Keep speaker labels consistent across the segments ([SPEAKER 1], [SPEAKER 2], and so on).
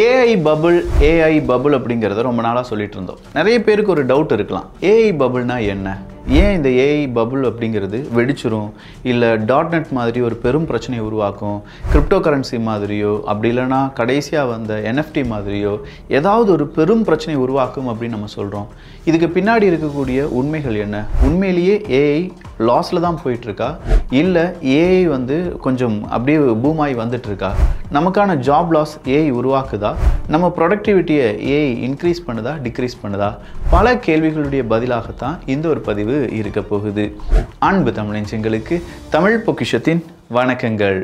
[SPEAKER 1] AI bubble AI bubble அப்படிங்கிறத ரொம்ப நாளாக சொல்லிட்டு இருந்தோம் நிறைய பேருக்கு ஒரு டவுட் இருக்கலாம் ஏஐ பபுள்னா என்ன ஏன் இந்த ஏஐ பபுள் அப்படிங்கிறது வெடிச்சிரும் இல்லை டாட் நெட் மாதிரி ஒரு பெரும் பிரச்சனையை உருவாக்கும் கிரிப்டோ கரன்சி மாதிரியோ அப்படி இல்லைனா கடைசியாக வந்த என்எஃப்டி மாதிரியோ ஏதாவது ஒரு பெரும் பிரச்சனை உருவாக்கும் அப்படின்னு நம்ம சொல்கிறோம் இதுக்கு பின்னாடி இருக்கக்கூடிய உண்மைகள் என்ன உண்மையிலேயே ஏஐ லாஸில் தான் போயிட்டுருக்கா இல்லை ஏஐ வந்து கொஞ்சம் அப்படியே பூமாய் வந்துட்டுருக்கா நமக்கான ஜாப் லாஸ் ஏஐ உருவாக்குதா நம்ம ப்ரொடக்டிவிட்டியை ஏஐ இன்க்ரீஸ் பண்ணுதா டிக்ரீஸ் பண்ணுதா பல கேள்விகளுடைய பதிலாகத்தான் இந்த ஒரு பதிவு இருக்க போகுது அன்பு தமிழஞ்சங்களுக்கு தமிழ் பொக்கிஷத்தின் வணக்கங்கள்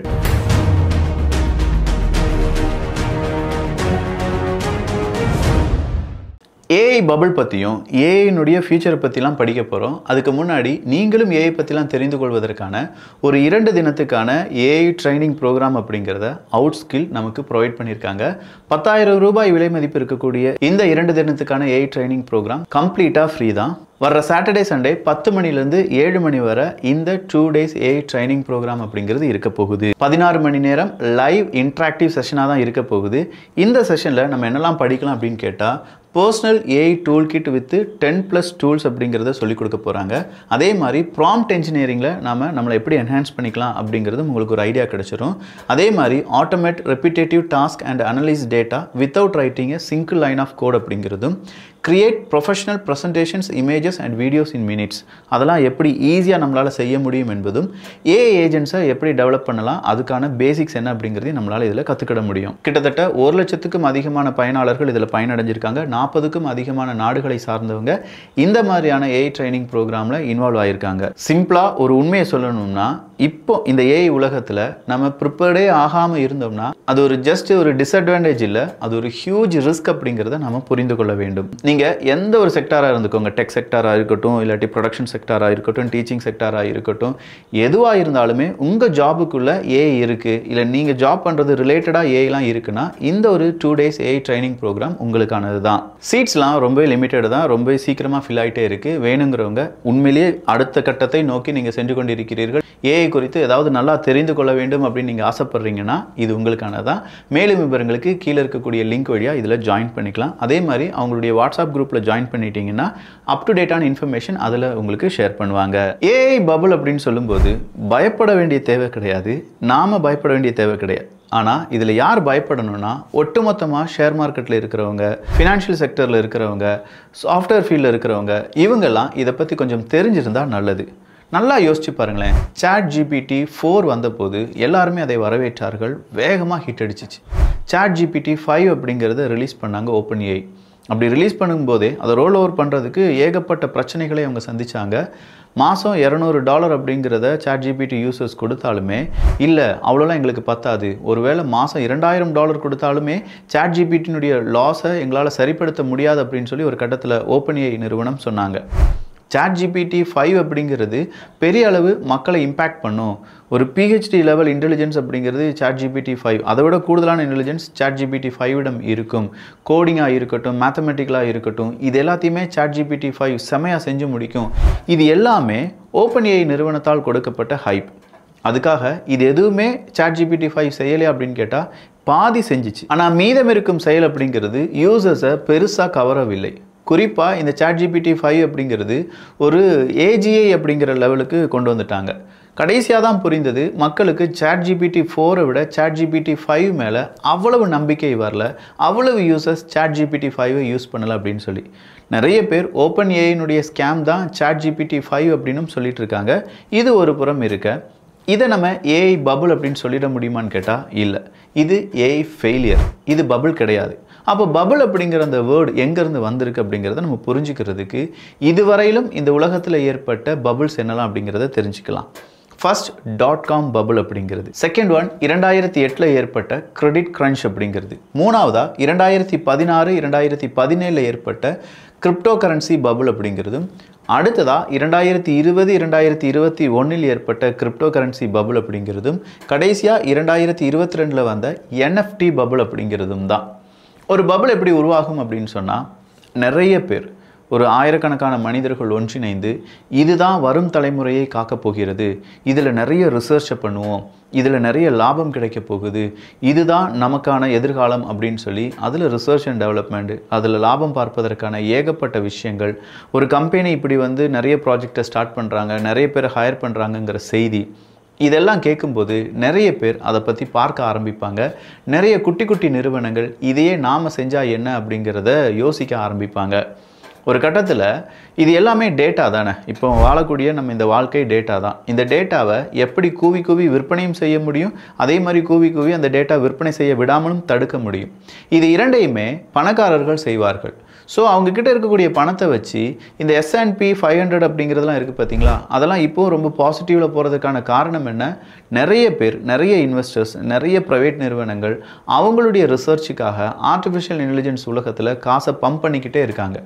[SPEAKER 1] ஏஐ பபிள் பற்றியும் ஏஐனுடைய ஃபியூச்சரை பற்றிலாம் படிக்க போகிறோம் அதுக்கு முன்னாடி நீங்களும் ஏஐ பற்றிலாம் தெரிந்து கொள்வதற்கான ஒரு இரண்டு தினத்துக்கான ஏஐ ட்ரைனிங் ப்ரோக்ராம் அப்படிங்கிறத அவுட் ஸ்கில் நமக்கு ப்ரொவைட் பண்ணியிருக்காங்க பத்தாயிரம் ரூபாய் விலை மதிப்பு இருக்கக்கூடிய இந்த இரண்டு தினத்துக்கான ஏஐ ட்ரைனிங் ப்ரோக்ராம் கம்ப்ளீட்டாக ஃப்ரீ தான் வர்ற சாட்டர்டே சண்டே பத்து மணிலேருந்து ஏழு மணி வரை இந்த two days AI training program அப்படிங்கிறது இருக்க போகுது பதினாறு மணி நேரம் லைவ் இன்ட்ராக்டிவ் செஷனாக தான் இருக்க போகுது இந்த செஷனில் நம்ம என்னெல்லாம் படிக்கலாம் அப்படின்னு கேட்டால் personal AI tool kit with ten plus tools அப்படிங்கிறத சொல்லிக் கொடுக்க போகிறாங்க அதே மாதிரி ப்ராம்ப்ட் என்ஜினியரிங்கில் நாம் நம்மளை எப்படி என்ஹான்ஸ் பண்ணிக்கலாம் அப்படிங்கிறது உங்களுக்கு ஒரு ஐடியா கிடச்சிரும் அதே மாதிரி automate repetitive task and analyse data without writing single line of code அப்படிங்கிறதும் create professional presentations images and videos in minutes அதெல்லாம் எப்படி ஈஸியாக நம்மளால் செய்ய முடியும் என்பதும் ஏ ஏஜென்ட்ஸை எப்படி டெவலப் பண்ணலாம் அதுக்கான பேசிக்ஸ் என்ன அப்படிங்கிறதையும் நம்மளால் இதில் கற்றுக்கிட முடியும் கிட்டத்தட்ட ஒரு லட்சத்துக்கும் அதிகமான பயனாளர்கள் இதில் பயனடைஞ்சிருக்காங்க நாற்பதுக்கும் அதிகமான நாடுகளை சார்ந்தவங்க இந்த மாதிரியான ஏஐ ட்ரைனிங் ப்ரோக்ராமில் இன்வால்வ் ஆகியிருக்காங்க சிம்பிளாக ஒரு உண்மையை சொல்லணும்னா இப்போ இந்த ஏஐ உலகத்தில் நம்ம ப்ரிப்பேர்டே ஆகாமல் இருந்தோம்னா அது ஒரு ஜஸ்ட் ஒரு டிஸ்அட்வான்டேஜ் இல்லை அது ஒரு ஹியூஜ் ரிஸ்க் அப்படிங்கிறத நம்ம புரிந்து கொள்ள வேண்டும் நீங்கள் எந்த ஒரு செக்டாராக இருந்துக்கோங்க டெக் செக்டாராக இருக்கட்டும் இல்லாட்டி ப்ரொடக்ஷன் செக்டாராக இருக்கட்டும் டீச்சிங் செக்டாராக இருக்கட்டும் எதுவாக இருந்தாலுமே உங்கள் ஜாபுக்குள்ளே ஏஐ இருக்குது இல்லை நீங்கள் ஜாப் பண்ணுறது ரிலேட்டடாக ஏஐலாம் இருக்குன்னா இந்த ஒரு two days AI training program உங்களுக்கானது தான் சீட்ஸ்லாம் ரொம்ப லிமிட்டடு தான் ரொம்ப சீக்கிரமாக ஃபில் ஆகிட்டே இருக்குது வேணுங்கிறவங்க உண்மையிலேயே அடுத்த கட்டத்தை நோக்கி நீங்கள் சென்று கொண்டிருக்கிறீர்கள் ஏஐ குறித்து ஏதாவது நல்லா தெரிந்து கொள்ள வேண்டும் அப்படின்னு நீங்கள் ஆசைப்பட்றீங்கன்னா இது உங்களுக்கானதான் மேலும் விவரங்களுக்கு கீழே இருக்கக்கூடிய லிங்க் வழியாக இதில் ஜாயின் பண்ணிக்கலாம் அதே மாதிரி அவங்களுடைய வாட்ஸ்அப் குரூப்பில் ஜாயின் பண்ணிட்டீங்கன்னா அப் டு டேட்டான இன்ஃபர்மேஷன் அதில் உங்களுக்கு ஷேர் பண்ணுவாங்க ஏஐ பபுள் அப்படின்னு சொல்லும்போது பயப்பட வேண்டிய தேவை கிடையாது நாம் பயப்பட வேண்டிய தேவை கிடையாது ஆனால் இதில் யார் பயப்படணும்னா ஒட்டுமொத்தமாக ஷேர் மார்க்கெட்டில் இருக்கிறவங்க ஃபினான்ஷியல் செக்டரில் இருக்கிறவங்க சாஃப்ட்வேர் ஃபீல்டில் இருக்கிறவங்க இவங்கெல்லாம் இதை பற்றி கொஞ்சம் தெரிஞ்சிருந்தால் நல்லது நல்லா யோசிச்சு பாருங்களேன் சாட் ஜிபிடி ஃபோர் வந்தபோது எல்லாருமே அதை வரவேற்றார்கள் வேகமாக ஹிட் அடிச்சிச்சு சாட் ஜிபிடி ஃபைவ் அப்படிங்கிறத ரிலீஸ் பண்ணாங்க ஓப்பன் ஏஐ அப்படி ரிலீஸ் பண்ணும்போதே அதை ரோல் ஓவர் பண்ணுறதுக்கு ஏகப்பட்ட பிரச்சனைகளை அவங்க சந்தித்தாங்க மாதம் இரநூறு டாலர் அப்படிங்கிறத சாட் ஜிபிடி யூசர்ஸ் கொடுத்தாலுமே இல்லை அவ்வளோலாம் எங்களுக்கு பத்தாது ஒருவேளை மாதம் இரண்டாயிரம் டாலர் கொடுத்தாலுமே சாட் ஜிபிடினுடைய லாஸை எங்களால் சரிப்படுத்த முடியாது அப்படின்னு சொல்லி ஒரு கட்டத்தில் ஓப்பன் ஏஐ நிறுவனம் சொன்னாங்க சாட் ஜிபிடி ஃபைவ் அப்படிங்கிறது பெரிய அளவு மக்களை இம்பேக்ட் பண்ணும் ஒரு பிஹெச்டி லெவல் இன்டெலிஜென்ஸ் அப்படிங்கிறது சாட் ஜிபிடி ஃபைவ் அதை விட கூடுதலான இன்டெலிஜென்ஸ் சாட் ஜிபிடி ஃபைவிடம் இருக்கும் கோடிங்காக இருக்கட்டும் மேத்தமெட்டிக்கலாக இருக்கட்டும் இது எல்லாத்தையுமே சாட் ஜிபிடி ஃபைவ் செமையாக செஞ்சு முடிக்கும் இது எல்லாமே ஓப்பன் ஏஐ நிறுவனத்தால் கொடுக்கப்பட்ட ஹைப் அதுக்காக இது எதுவுமே சாட் ஜிபிடி ஃபைவ் செய்யலை அப்படின்னு கேட்டால் பாதி செஞ்சிச்சு ஆனால் மீதம் இருக்கும் செயல் அப்படிங்கிறது யூசர்ஸை பெருசாக கவரவில்லை குறிப்பாக இந்த சாட் ஜிபிடி ஃபைவ் அப்படிங்கிறது ஒரு ஏஜிஐ அப்படிங்கிற லெவலுக்கு கொண்டு வந்துட்டாங்க கடைசியாக தான் புரிந்தது மக்களுக்கு சாட் ஜிபிடி ஃபோரை விட சாட் ஜிபிடி ஃபைவ் மேலே அவ்வளவு நம்பிக்கை வரல அவ்வளவு யூசர்ஸ் சாட் ஜிபிடி ஃபைவை யூஸ் பண்ணலை அப்படின்னு சொல்லி நிறைய பேர் ஓப்பன் ஏஐனுடைய ஸ்கேம் தான் சாட் ஜிபிடி ஃபைவ் அப்படின்னு சொல்லிட்டு இருக்காங்க இது ஒரு புறம் இருக்க இதை நம்ம ஏஐ பபுள் அப்படின்னு சொல்லிட முடியுமான்னு கேட்டால் இல்லை இது ஏஐ ஃபெயிலியர் இது பபுள் கிடையாது அப்போ பபுள் அப்படிங்கிற அந்த வேர்டு எங்கேருந்து வந்திருக்கு அப்படிங்கிறத நம்ம புரிஞ்சுக்கிறதுக்கு இதுவரையிலும் இந்த உலகத்தில் ஏற்பட்ட பபுள்ஸ் என்னலாம் அப்படிங்கிறத தெரிஞ்சுக்கலாம் ஃபர்ஸ்ட் டாட் காம் பபுள் அப்படிங்கிறது செகண்ட் ஒன் இரண்டாயிரத்தி எட்டில் ஏற்பட்ட கிரெடிட் கிரன்ச் அப்படிங்கிறது மூணாவதாக இரண்டாயிரத்தி பதினாறு இரண்டாயிரத்தி பதினேழில் ஏற்பட்ட கிரிப்டோ கரன்சி பபுள் அப்படிங்கிறதும் அடுத்ததாக இரண்டாயிரத்தி இருபது இரண்டாயிரத்தி இருபத்தி ஒன்றில் ஏற்பட்ட கிரிப்டோ கரன்சி பபுள் அப்படிங்கிறதும் கடைசியாக இரண்டாயிரத்தி இருபத்தி ரெண்டில் வந்த என்எஃப்டி பபுள் அப்படிங்கிறதும் தான் ஒரு பபுள் எப்படி உருவாகும் அப்படின்னு சொன்னால் நிறைய பேர் ஒரு ஆயிரக்கணக்கான மனிதர்கள் ஒன்றிணைந்து இதுதான் வரும் தலைமுறையை காக்கப் போகிறது இதில் நிறைய ரிசர்ச்சை பண்ணுவோம் இதில் நிறைய லாபம் கிடைக்க போகுது இதுதான் நமக்கான எதிர்காலம் அப்படின்னு சொல்லி அதில் ரிசர்ச் அண்ட் டெவலப்மெண்ட் அதில் லாபம் பார்ப்பதற்கான ஏகப்பட்ட விஷயங்கள் ஒரு கம்பெனி இப்படி வந்து நிறைய ப்ராஜெக்டை ஸ்டார்ட் பண்ணுறாங்க நிறைய பேர் ஹையர் பண்ணுறாங்கங்கிற செய்தி இதெல்லாம் கேட்கும்போது நிறைய பேர் அதை பற்றி பார்க்க ஆரம்பிப்பாங்க நிறைய குட்டி குட்டி நிறுவனங்கள் இதையே நாம் செஞ்சால் என்ன அப்படிங்கிறத யோசிக்க ஆரம்பிப்பாங்க ஒரு கட்டத்தில் இது எல்லாமே டேட்டா தானே இப்போ வாழக்கூடிய நம்ம இந்த வாழ்க்கை டேட்டா தான் இந்த டேட்டாவை எப்படி கூவி கூவி விற்பனையும் செய்ய முடியும் அதே மாதிரி கூவி கூவி அந்த டேட்டா விற்பனை செய்ய விடாமலும் தடுக்க முடியும் இது இரண்டையுமே பணக்காரர்கள் செய்வார்கள் ஸோ அவங்கக்கிட்ட இருக்கக்கூடிய பணத்தை வச்சு இந்த பி ஃபைவ் ஹண்ட்ரட் அப்படிங்கிறதுலாம் இருக்குது பார்த்தீங்களா அதெல்லாம் இப்போது ரொம்ப பாசிட்டிவில் போகிறதுக்கான காரணம் என்ன நிறைய பேர் நிறைய இன்வெஸ்டர்ஸ் நிறைய ப்ரைவேட் நிறுவனங்கள் அவங்களுடைய ரிசர்ச்சுக்காக ஆர்டிஃபிஷியல் இன்டெலிஜென்ஸ் உலகத்தில் காசை பம்ப் பண்ணிக்கிட்டே இருக்காங்க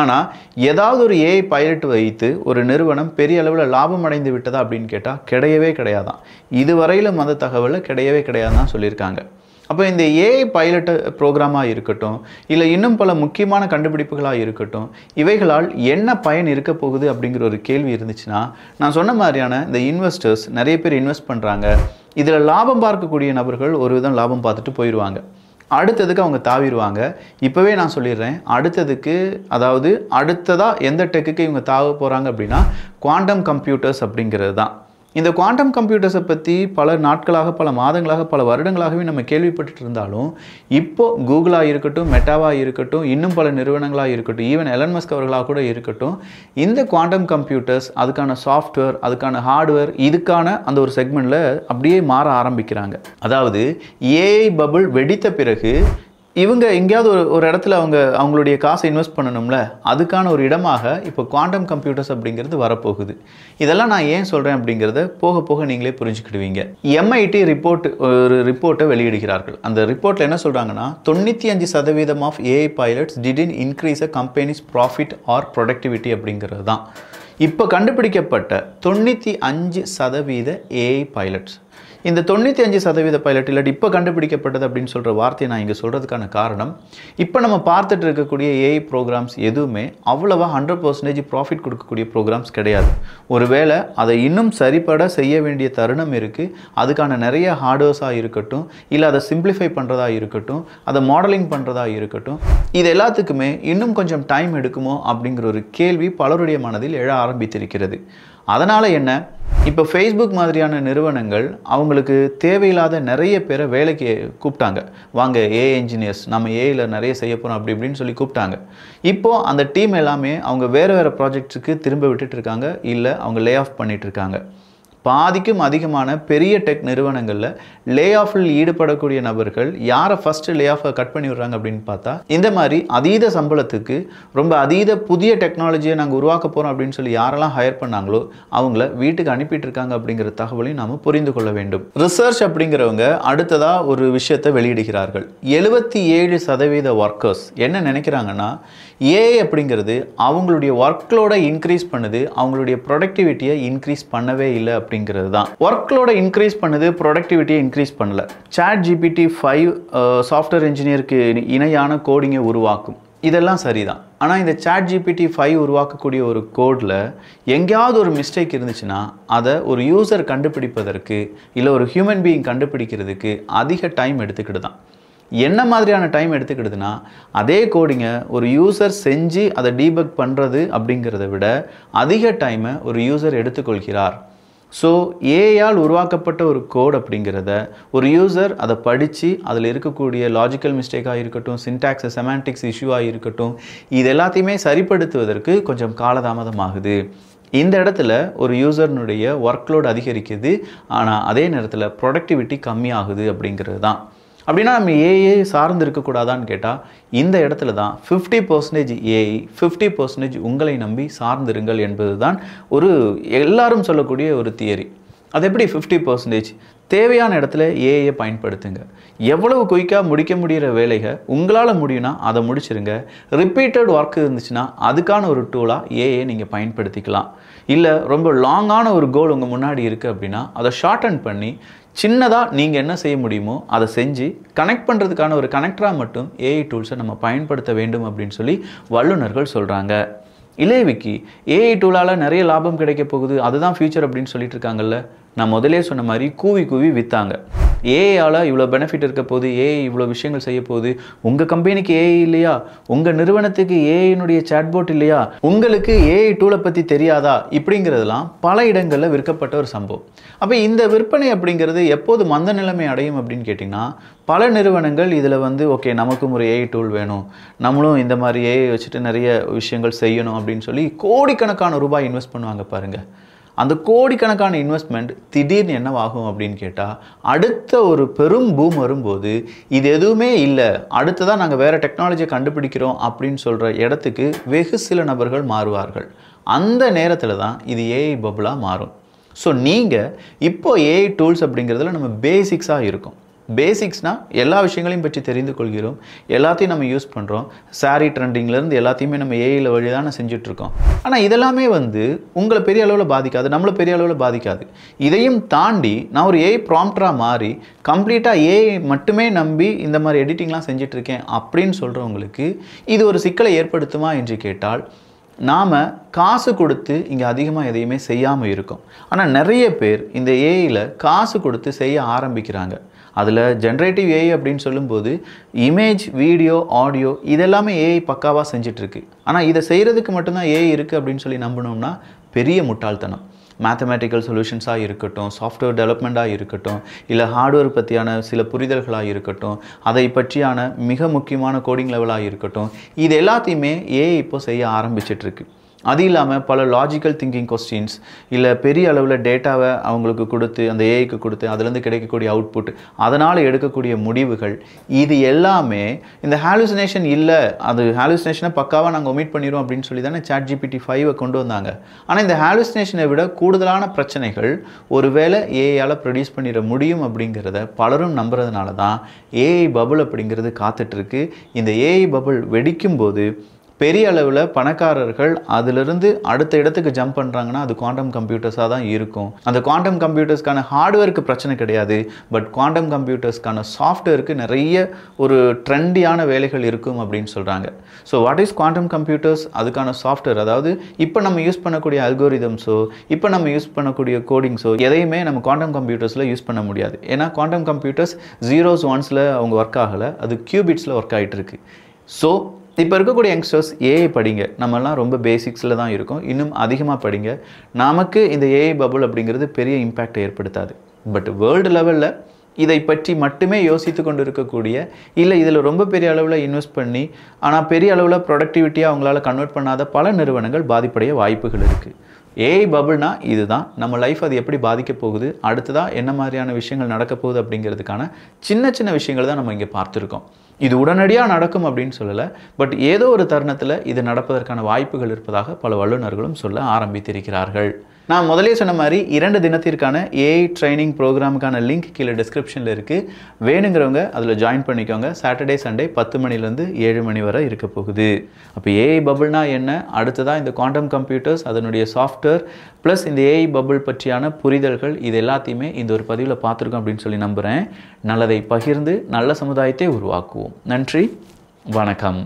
[SPEAKER 1] ஆனால் ஏதாவது ஒரு ஏஐ பைலட் வைத்து ஒரு நிறுவனம் பெரிய அளவில் லாபம் அடைந்து விட்டதா அப்படின்னு கேட்டால் கிடையவே கிடையாதான் இதுவரையிலும் மத தகவலை கிடையவே தான் சொல்லியிருக்காங்க அப்போ இந்த ஏஐ பைலட்டு ப்ரோக்ராமாக இருக்கட்டும் இல்லை இன்னும் பல முக்கியமான கண்டுபிடிப்புகளாக இருக்கட்டும் இவைகளால் என்ன பயன் இருக்க போகுது அப்படிங்கிற ஒரு கேள்வி இருந்துச்சுன்னா நான் சொன்ன மாதிரியான இந்த இன்வெஸ்டர்ஸ் நிறைய பேர் இன்வெஸ்ட் பண்ணுறாங்க இதில் லாபம் பார்க்கக்கூடிய நபர்கள் ஒரு விதம் லாபம் பார்த்துட்டு போயிடுவாங்க அடுத்ததுக்கு அவங்க தாவிடுவாங்க இப்போவே நான் சொல்லிடுறேன் அடுத்ததுக்கு அதாவது அடுத்ததாக எந்த டெக்குக்கு இவங்க தாவ போகிறாங்க அப்படின்னா குவாண்டம் கம்ப்யூட்டர்ஸ் அப்படிங்கிறது தான் இந்த குவாண்டம் கம்ப்யூட்டர்ஸை பற்றி பல நாட்களாக பல மாதங்களாக பல வருடங்களாகவே நம்ம கேள்விப்பட்டு இருந்தாலும் இப்போது கூகுளாக இருக்கட்டும் மெட்டாவாக இருக்கட்டும் இன்னும் பல நிறுவனங்களாக இருக்கட்டும் ஈவன் மஸ்க் அவர்களாக கூட இருக்கட்டும் இந்த குவாண்டம் கம்ப்யூட்டர்ஸ் அதுக்கான சாஃப்ட்வேர் அதுக்கான ஹார்ட்வேர் இதுக்கான அந்த ஒரு செக்மெண்ட்டில் அப்படியே மாற ஆரம்பிக்கிறாங்க அதாவது ஏஐ பபுள் வெடித்த பிறகு இவங்க எங்கேயாவது ஒரு ஒரு இடத்துல அவங்க அவங்களுடைய காசை இன்வெஸ்ட் பண்ணணும்ல அதுக்கான ஒரு இடமாக இப்போ குவாண்டம் கம்ப்யூட்டர்ஸ் அப்படிங்கிறது வரப்போகுது இதெல்லாம் நான் ஏன் சொல்கிறேன் அப்படிங்கிறத போக போக நீங்களே புரிஞ்சுக்கிடுவீங்க எம்ஐடி ரிப்போர்ட் ஒரு ரிப்போர்ட்டை வெளியிடுகிறார்கள் அந்த ரிப்போர்ட்டில் என்ன சொல்கிறாங்கன்னா தொண்ணூற்றி அஞ்சு சதவீதம் of AI pilots didn't increase a companies profit or productivity அப்படிங்கிறது தான் இப்போ கண்டுபிடிக்கப்பட்ட தொண்ணூற்றி அஞ்சு சதவீத ஏஐ பைலட்ஸ் இந்த தொண்ணூற்றி அஞ்சு சதவீத பைலட் இல்லாட்டி இப்போ கண்டுபிடிக்கப்பட்டது அப்படின்னு சொல்கிற வார்த்தையை நான் இங்கே சொல்கிறதுக்கான காரணம் இப்போ நம்ம பார்த்துட்டு இருக்கக்கூடிய ஏஐ ப்ரோக்ராம்ஸ் எதுவுமே அவ்வளோவா ஹண்ட்ரட் பர்சன்டேஜ் ப்ராஃபிட் கொடுக்கக்கூடிய ப்ரோக்ராம்ஸ் கிடையாது ஒருவேளை அதை இன்னும் சரிப்பட செய்ய வேண்டிய தருணம் இருக்குது அதுக்கான நிறைய ஹார்ட்வேர்ஸாக இருக்கட்டும் இல்லை அதை சிம்பிளிஃபை பண்ணுறதா இருக்கட்டும் அதை மாடலிங் பண்ணுறதா இருக்கட்டும் இது எல்லாத்துக்குமே இன்னும் கொஞ்சம் டைம் எடுக்குமோ அப்படிங்கிற ஒரு கேள்வி பலருடைய மனதில் எழ ஆரம்பித்திருக்கிறது அதனால் என்ன இப்போ ஃபேஸ்புக் மாதிரியான நிறுவனங்கள் அவங்களுக்கு தேவையில்லாத நிறைய பேரை வேலைக்கு கூப்பிட்டாங்க வாங்க ஏ என்ஜினியர்ஸ் நம்ம ஏயில் நிறைய செய்ய போகிறோம் அப்படி இப்படின்னு சொல்லி கூப்பிட்டாங்க இப்போது அந்த டீம் எல்லாமே அவங்க வேறு வேறு ப்ராஜெக்ட்ஸுக்கு திரும்ப விட்டுட்டு இருக்காங்க இல்லை அவங்க லே ஆஃப் பண்ணிகிட்ருக்காங்க பாதிக்கும் அதிகமான பெரிய டெக் நிறுவனங்களில் லே ஆஃபில் ஈடுபடக்கூடிய நபர்கள் யாரை ஃபஸ்ட்டு லே ஆஃபை கட் பண்ணி விடுறாங்க அப்படின்னு பார்த்தா இந்த மாதிரி அதீத சம்பளத்துக்கு ரொம்ப அதீத புதிய டெக்னாலஜியை நாங்கள் உருவாக்க போகிறோம் அப்படின்னு சொல்லி யாரெல்லாம் ஹையர் பண்ணாங்களோ அவங்கள வீட்டுக்கு அனுப்பிட்டு இருக்காங்க அப்படிங்கிற தகவலையும் நாம் புரிந்து கொள்ள வேண்டும் ரிசர்ச் அப்படிங்கிறவங்க அடுத்ததாக ஒரு விஷயத்தை வெளியிடுகிறார்கள் எழுபத்தி ஏழு சதவீத ஒர்க்கர்ஸ் என்ன நினைக்கிறாங்கன்னா ஏ அப்படிங்கிறது அவங்களுடைய ஒர்க்லோட இன்க்ரீஸ் பண்ணுது அவங்களுடைய ப்ரொடக்டிவிட்டியை இன்க்ரீஸ் பண்ணவே இல்லை அப்படிங்கிறது தான் ஒர்க்லோட இன்க்ரீஸ் பண்ணுது ப்ரொடக்டிவிட்டியை இன்க்ரீஸ் பண்ணல சாட் ஜிபிடி ஃபைவ் சாஃப்ட்வேர் இன்ஜினியருக்கு இணையான கோடிங்கை உருவாக்கும் இதெல்லாம் சரிதான் ஆனால் இந்த சாட் ஜிபிடி ஃபைவ் உருவாக்கக்கூடிய ஒரு கோடில் எங்கேயாவது ஒரு மிஸ்டேக் இருந்துச்சுன்னா அதை ஒரு யூசர் கண்டுபிடிப்பதற்கு இல்லை ஒரு ஹியூமன் பீயிங் கண்டுபிடிக்கிறதுக்கு அதிக டைம் எடுத்துக்கிட்டு தான் என்ன மாதிரியான டைம் எடுத்துக்கிட்டுதுன்னா அதே கோடிங்கை ஒரு யூசர் செஞ்சு அதை டீபக் பண்ணுறது அப்படிங்கிறத விட அதிக டைமை ஒரு யூசர் எடுத்துக்கொள்கிறார் ஸோ ஏஆல் உருவாக்கப்பட்ட ஒரு கோட் அப்படிங்கிறத ஒரு யூசர் அதை படித்து அதில் இருக்கக்கூடிய லாஜிக்கல் மிஸ்டேக்காக இருக்கட்டும் சின்டாக்ஸ் செமான்டிக்ஸ் இஷ்யூவாக இருக்கட்டும் இது எல்லாத்தையுமே சரிப்படுத்துவதற்கு கொஞ்சம் காலதாமதம் ஆகுது இந்த இடத்துல ஒரு யூசர்னுடைய ஒர்க்லோடு அதிகரிக்குது ஆனால் அதே நேரத்தில் ப்ரொடக்டிவிட்டி கம்மியாகுது அப்படிங்கிறது தான் அப்படின்னா நம்ம ஏஐ சார்ந்து இருக்கக்கூடாதான்னு கேட்டால் இந்த இடத்துல தான் fifty percentage AI fifty percentage உங்களை நம்பி சார்ந்திருங்கள் என்பது தான் ஒரு எல்லாரும் சொல்லக்கூடிய ஒரு தியரி அது எப்படி ஃபிஃப்டி பர்சன்டேஜ் தேவையான இடத்துல ஏஐயை பயன்படுத்துங்க எவ்வளவு குயிக்காக முடிக்க முடிகிற வேலைகள் உங்களால் முடியும்னா அதை முடிச்சிருங்க ரிப்பீட்டட் ஒர்க் இருந்துச்சுன்னா அதுக்கான ஒரு டூலாக ஏஐ நீங்கள் பயன்படுத்திக்கலாம் இல்லை ரொம்ப லாங்கான ஒரு கோல் உங்கள் முன்னாடி இருக்குது அப்படின்னா அதை அண்ட் பண்ணி சின்னதாக நீங்கள் என்ன செய்ய முடியுமோ அதை செஞ்சு கனெக்ட் பண்ணுறதுக்கான ஒரு கனெக்டராக மட்டும் ஏஐ டூல்ஸை நம்ம பயன்படுத்த வேண்டும் அப்படின்னு சொல்லி வல்லுநர்கள் சொல்கிறாங்க விக்கி ஏஐ டூலால் நிறைய லாபம் கிடைக்க போகுது அதுதான் ஃபியூச்சர் அப்படின்னு சொல்லிட்டு இருக்காங்கல்ல நான் முதலே சொன்ன மாதிரி கூவி கூவி விற்றாங்க ஏஐயால் இவ்வளோ பெனிஃபிட் இருக்க போது ஏஐ இவ்வளோ விஷயங்கள் செய்ய போகுது உங்கள் கம்பெனிக்கு ஏஐ இல்லையா உங்கள் நிறுவனத்துக்கு ஏஐனுடைய சாட்போர்ட் இல்லையா உங்களுக்கு ஏஐ டூலை பற்றி தெரியாதா இப்படிங்கிறதுலாம் பல இடங்களில் விற்கப்பட்ட ஒரு சம்பவம் அப்போ இந்த விற்பனை அப்படிங்கிறது எப்போது மந்த நிலைமை அடையும் அப்படின்னு கேட்டிங்கன்னா பல நிறுவனங்கள் இதில் வந்து ஓகே நமக்கும் ஒரு ஏஐ டூல் வேணும் நம்மளும் இந்த மாதிரி ஏஐ வச்சுட்டு நிறைய விஷயங்கள் செய்யணும் அப்படின்னு சொல்லி கோடிக்கணக்கான ரூபாய் இன்வெஸ்ட் பண்ணுவாங்க பாருங்கள் அந்த கோடிக்கணக்கான இன்வெஸ்ட்மெண்ட் திடீர்னு என்னவாகும் அப்படின்னு கேட்டால் அடுத்த ஒரு பெரும் பூம் வரும்போது இது எதுவுமே இல்லை அடுத்ததான் நாங்கள் வேறு டெக்னாலஜியை கண்டுபிடிக்கிறோம் அப்படின்னு சொல்கிற இடத்துக்கு வெகு சில நபர்கள் மாறுவார்கள் அந்த நேரத்தில் தான் இது ஏஐ பபுளாக மாறும் ஸோ நீங்கள் இப்போ ஏஐ டூல்ஸ் அப்படிங்கிறதுல நம்ம பேசிக்ஸாக இருக்கும் பேசிக்ஸ்னால் எல்லா விஷயங்களையும் பற்றி தெரிந்து கொள்கிறோம் எல்லாத்தையும் நம்ம யூஸ் பண்ணுறோம் சாரி ட்ரெண்டிங்லேருந்து எல்லாத்தையுமே நம்ம ஏஐயில் வழிதான் செஞ்சுட்ருக்கோம் ஆனால் இதெல்லாமே வந்து உங்களை பெரிய அளவில் பாதிக்காது நம்மளை பெரிய அளவில் பாதிக்காது இதையும் தாண்டி நான் ஒரு ஏஐ ப்ராம்ப்டராக மாறி கம்ப்ளீட்டாக ஏஐ மட்டுமே நம்பி இந்த மாதிரி எடிட்டிங்லாம் செஞ்சிட்ருக்கேன் அப்படின்னு சொல்கிறவங்களுக்கு இது ஒரு சிக்கலை ஏற்படுத்துமா என்று கேட்டால் நாம் காசு கொடுத்து இங்கே அதிகமாக எதையுமே செய்யாமல் இருக்கோம் ஆனால் நிறைய பேர் இந்த ஏஐயில் காசு கொடுத்து செய்ய ஆரம்பிக்கிறாங்க அதில் ஜென்ரேட்டிவ் ஏஐ அப்படின்னு சொல்லும்போது இமேஜ் வீடியோ ஆடியோ இதெல்லாமே ஏஐ பக்காவாக செஞ்சிட்ருக்கு ஆனால் இதை செய்கிறதுக்கு மட்டும்தான் ஏஐ இருக்குது அப்படின்னு சொல்லி நம்பினோம்னா பெரிய முட்டாள்தனம் மேத்தமேட்டிக்கல் சொல்யூஷன்ஸாக இருக்கட்டும் சாஃப்ட்வேர் டெவலப்மெண்ட்டாக இருக்கட்டும் இல்லை ஹார்ட்வேர் பற்றியான சில புரிதல்களாக இருக்கட்டும் அதை பற்றியான மிக முக்கியமான கோடிங் லெவலாக இருக்கட்டும் இது எல்லாத்தையுமே ஏஐ இப்போ செய்ய ஆரம்பிச்சிட்ருக்கு அது இல்லாமல் பல லாஜிக்கல் திங்கிங் கொஸ்டின்ஸ் இல்லை பெரிய அளவில் டேட்டாவை அவங்களுக்கு கொடுத்து அந்த ஏஐக்கு கொடுத்து அதுலேருந்து கிடைக்கக்கூடிய அவுட்புட் அதனால் எடுக்கக்கூடிய முடிவுகள் இது எல்லாமே இந்த ஹாலுசினேஷன் இல்லை அது ஹாலுசினேஷனை பக்காவாக நாங்கள் ஒமிட் பண்ணிடுவோம் அப்படின்னு சொல்லி தானே சாட் ஜிபிடி ஃபைவை கொண்டு வந்தாங்க ஆனால் இந்த ஹாலுசினேஷனை விட கூடுதலான பிரச்சனைகள் ஒருவேளை ஏஐயால் ப்ரொடியூஸ் பண்ணிட முடியும் அப்படிங்கிறத பலரும் நம்புறதுனால தான் ஏஐ பபுள் அப்படிங்கிறது காத்துட்ருக்கு இந்த ஏஐ பபுள் வெடிக்கும் போது பெரிய அளவில் பணக்காரர்கள் அதிலிருந்து அடுத்த இடத்துக்கு ஜம்ப் பண்ணுறாங்கன்னா அது குவாண்டம் கம்ப்யூட்டர்ஸாக தான் இருக்கும் அந்த குவாண்டம் கம்ப்யூட்டர்ஸ்க்கான ஹார்ட்வேருக்கு பிரச்சனை கிடையாது பட் குவாண்டம் கம்ப்யூட்டர்ஸ்க்கான சாஃப்ட்வேருக்கு நிறைய ஒரு ட்ரெண்டியான வேலைகள் இருக்கும் அப்படின்னு சொல்கிறாங்க so what is quantum computers அதுக்கான சாஃப்ட்வேர் அதாவது இப்போ நம்ம யூஸ் பண்ணக்கூடிய அல்கோரிதம்ஸோ இப்போ நம்ம யூஸ் பண்ணக்கூடிய கோடிங்ஸோ எதையுமே நம்ம குவாண்டம் கம்ப்யூட்டர்ஸில் யூஸ் பண்ண முடியாது ஏன்னா குவாண்டம் கம்ப்யூட்டர்ஸ் ஜீரோஸ் ஒன்ஸில் அவங்க ஒர்க் ஆகலை அது க்யூபிட்ஸில் ஒர்க் ஆகிட்டு இருக்கு ஸோ இப்போ இருக்கக்கூடிய யங்ஸ்டர்ஸ் ஏஐ படிங்க நம்மலாம் ரொம்ப பேசிக்ஸில் தான் இருக்கும் இன்னும் அதிகமாக படிங்க நமக்கு இந்த ஏஐ பபுள் அப்படிங்கிறது பெரிய இம்பேக்ட் ஏற்படுத்தாது பட் வேர்ல்டு லெவலில் இதை பற்றி மட்டுமே யோசித்து கொண்டு இருக்கக்கூடிய இல்லை இதில் ரொம்ப பெரிய அளவில் இன்வெஸ்ட் பண்ணி ஆனால் பெரிய அளவில் ப்ரொடக்டிவிட்டியாக அவங்களால கன்வெர்ட் பண்ணாத பல நிறுவனங்கள் பாதிப்படைய வாய்ப்புகள் இருக்குது ஏஐ பபுள்னா இதுதான் நம்ம லைஃப் அது எப்படி பாதிக்க போகுது அடுத்ததாக என்ன மாதிரியான விஷயங்கள் நடக்க போகுது அப்படிங்கிறதுக்கான சின்ன சின்ன விஷயங்கள் தான் நம்ம இங்கே பார்த்துருக்கோம் இது உடனடியாக நடக்கும் அப்படின்னு சொல்லலை பட் ஏதோ ஒரு தருணத்தில் இது நடப்பதற்கான வாய்ப்புகள் இருப்பதாக பல வல்லுநர்களும் சொல்ல ஆரம்பித்திருக்கிறார்கள் நான் முதலே சொன்ன மாதிரி இரண்டு தினத்திற்கான ஏஐ ட்ரைனிங் ப்ரோக்ராமுக்கான லிங்க் கீழே டிஸ்கிரிப்ஷனில் இருக்குது வேணுங்கிறவங்க அதில் ஜாயின் பண்ணிக்கோங்க சாட்டர்டே சண்டே பத்து மணிலேருந்து ஏழு மணி வரை இருக்க போகுது அப்போ ஏஐ பபுள்னா என்ன அடுத்ததாக இந்த குவாண்டம் கம்ப்யூட்டர்ஸ் அதனுடைய சாஃப்ட்வேர் ப்ளஸ் இந்த ஏஐ பபுள் பற்றியான புரிதல்கள் இது எல்லாத்தையுமே இந்த ஒரு பதிவில் பார்த்துருக்கோம் அப்படின்னு சொல்லி நம்புகிறேன் நல்லதை பகிர்ந்து நல்ல சமுதாயத்தை உருவாக்குவோம் நன்றி வணக்கம்